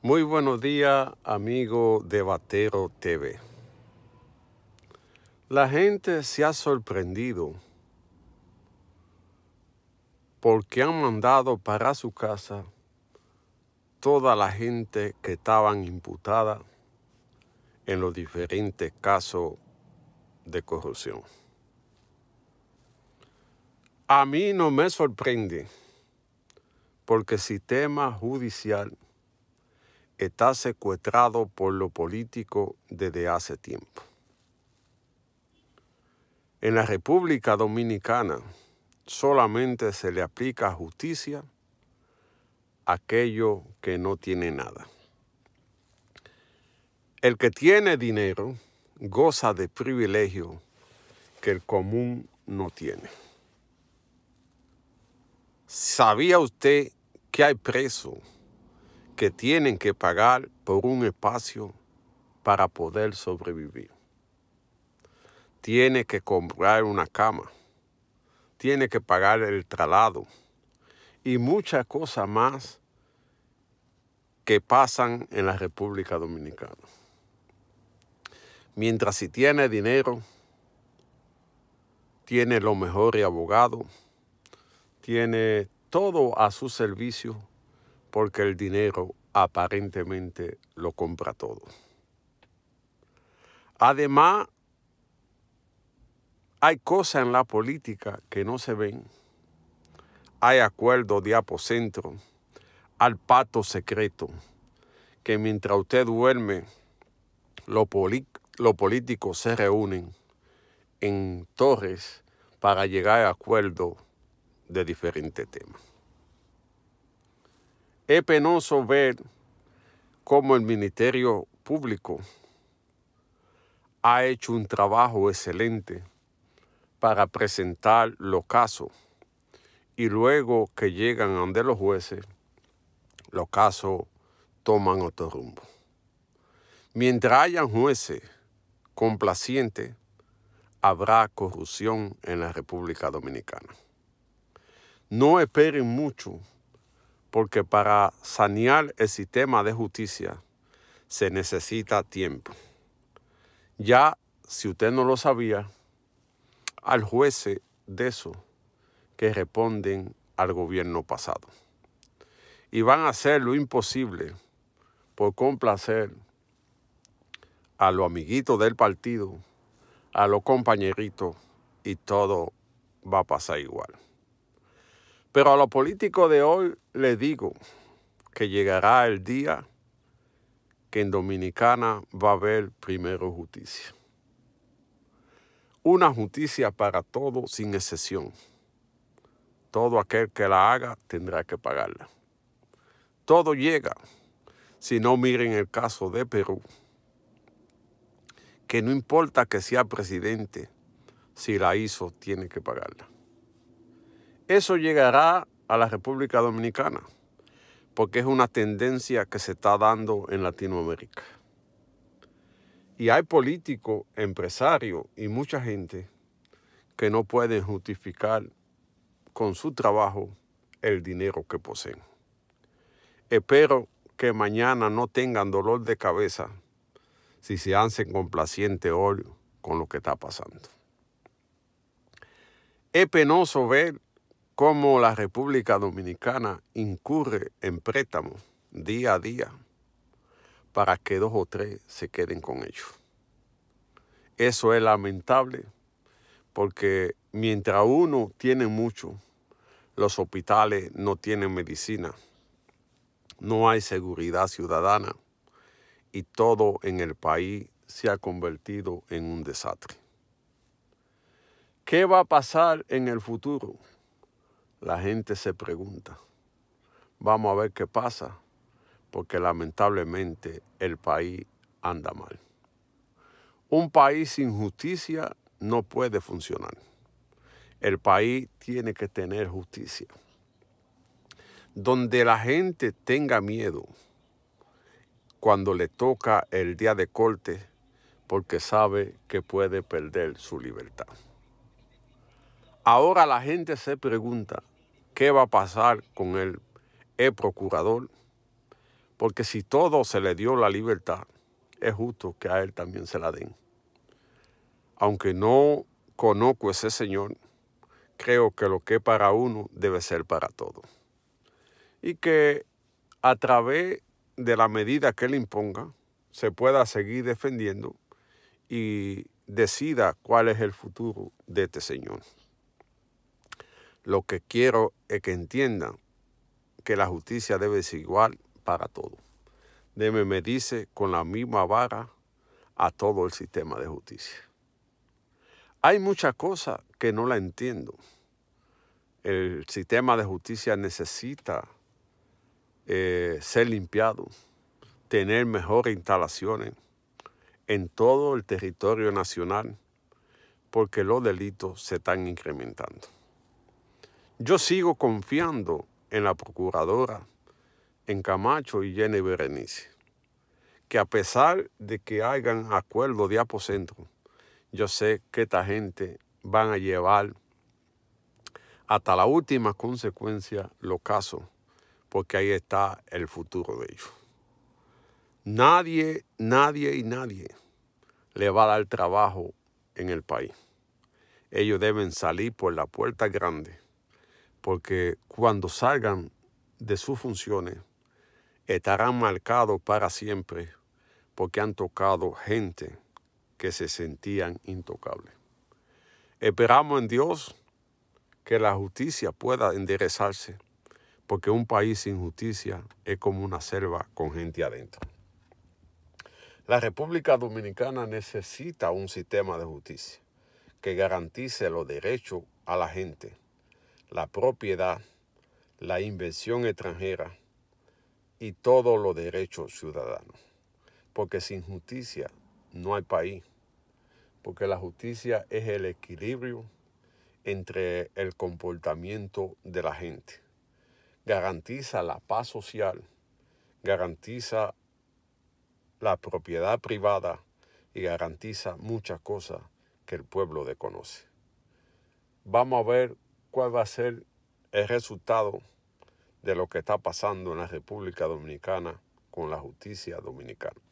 Muy buenos días, amigo de Batero TV. La gente se ha sorprendido porque han mandado para su casa toda la gente que estaban imputada en los diferentes casos de corrupción. A mí no me sorprende porque el sistema judicial está secuestrado por lo político desde hace tiempo. En la República Dominicana solamente se le aplica justicia a aquello que no tiene nada. El que tiene dinero goza de privilegio que el común no tiene. ¿Sabía usted que hay preso? que tienen que pagar por un espacio para poder sobrevivir. Tiene que comprar una cama, tiene que pagar el traslado y muchas cosas más que pasan en la República Dominicana. Mientras si tiene dinero, tiene mejor y abogado, tiene todo a su servicio porque el dinero aparentemente lo compra todo. Además, hay cosas en la política que no se ven. Hay acuerdos de apocentro, al pato secreto, que mientras usted duerme, los políticos se reúnen en torres para llegar a acuerdos de diferentes temas. Es penoso ver cómo el Ministerio Público ha hecho un trabajo excelente para presentar los casos y luego que llegan a donde los jueces, los casos toman otro rumbo. Mientras hayan jueces complacientes, habrá corrupción en la República Dominicana. No esperen mucho porque para sanear el sistema de justicia se necesita tiempo. Ya, si usted no lo sabía, al juez de eso que responden al gobierno pasado. Y van a hacer lo imposible por complacer a los amiguitos del partido, a los compañeritos, y todo va a pasar igual. Pero a los políticos de hoy les digo que llegará el día que en Dominicana va a haber primero justicia. Una justicia para todos sin excepción. Todo aquel que la haga tendrá que pagarla. Todo llega. Si no miren el caso de Perú, que no importa que sea presidente, si la hizo tiene que pagarla. Eso llegará a la República Dominicana, porque es una tendencia que se está dando en Latinoamérica. Y hay políticos, empresarios y mucha gente que no pueden justificar con su trabajo el dinero que poseen. Espero que mañana no tengan dolor de cabeza si se hacen complaciente hoy con lo que está pasando. Es penoso ver cómo la República Dominicana incurre en préstamos día a día para que dos o tres se queden con ellos. Eso es lamentable porque mientras uno tiene mucho, los hospitales no tienen medicina, no hay seguridad ciudadana y todo en el país se ha convertido en un desastre. ¿Qué va a pasar en el futuro? la gente se pregunta. Vamos a ver qué pasa, porque lamentablemente el país anda mal. Un país sin justicia no puede funcionar. El país tiene que tener justicia. Donde la gente tenga miedo cuando le toca el día de corte porque sabe que puede perder su libertad. Ahora la gente se pregunta, qué va a pasar con el procurador, porque si todo se le dio la libertad, es justo que a él también se la den. Aunque no conozco ese señor, creo que lo que para uno debe ser para todos. Y que a través de la medida que él imponga, se pueda seguir defendiendo y decida cuál es el futuro de este señor. Lo que quiero es que entiendan que la justicia debe ser igual para todos. Me dice con la misma vara a todo el sistema de justicia. Hay muchas cosas que no la entiendo. El sistema de justicia necesita eh, ser limpiado, tener mejores instalaciones en todo el territorio nacional, porque los delitos se están incrementando. Yo sigo confiando en la procuradora, en Camacho y Jenny Berenice, que a pesar de que hagan acuerdo de apocentro, yo sé que esta gente van a llevar hasta la última consecuencia los casos, porque ahí está el futuro de ellos. Nadie, nadie y nadie le va a dar trabajo en el país. Ellos deben salir por la puerta grande porque cuando salgan de sus funciones estarán marcados para siempre porque han tocado gente que se sentían intocables. Esperamos en Dios que la justicia pueda enderezarse, porque un país sin justicia es como una selva con gente adentro. La República Dominicana necesita un sistema de justicia que garantice los derechos a la gente la propiedad, la inversión extranjera y todos los derechos ciudadanos. Porque sin justicia no hay país. Porque la justicia es el equilibrio entre el comportamiento de la gente. Garantiza la paz social, garantiza la propiedad privada y garantiza muchas cosas que el pueblo desconoce. Vamos a ver cuál va a ser el resultado de lo que está pasando en la República Dominicana con la justicia dominicana.